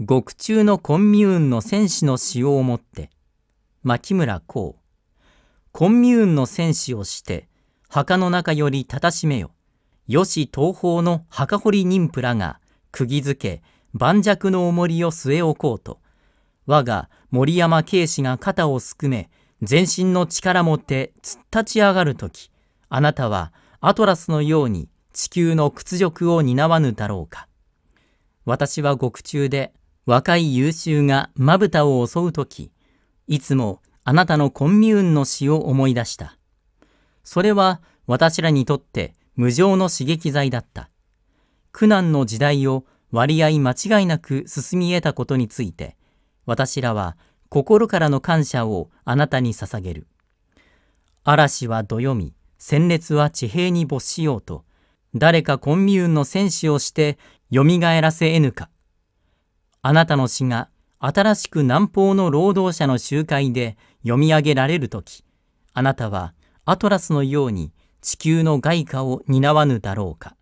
獄中のコンミューンの戦士の使用をもって、牧村公、コンミューンの戦士をして、墓の中よりたたしめよ、よし東方の墓掘り妊婦らが、釘付け、盤石の重りを据え置こうと、我が森山慶氏が肩をすくめ、全身の力もって突っ立ち上がるとき、あなたはアトラスのように地球の屈辱を担わぬだろうか。私は獄中で若い優秀がまぶたを襲うとき、いつもあなたのコンミューンの詩を思い出した。それは私らにとって無常の刺激剤だった。苦難の時代を割合間違いなく進み得たことについて、私らは心からの感謝をあなたに捧げる。嵐はどよみ、戦列は地平に没しようと、誰かコンミューンの戦士をして、蘇らせ得ぬか。あなたの詩が新しく南方の労働者の集会で読み上げられるとき、あなたはアトラスのように地球の外貨を担わぬだろうか。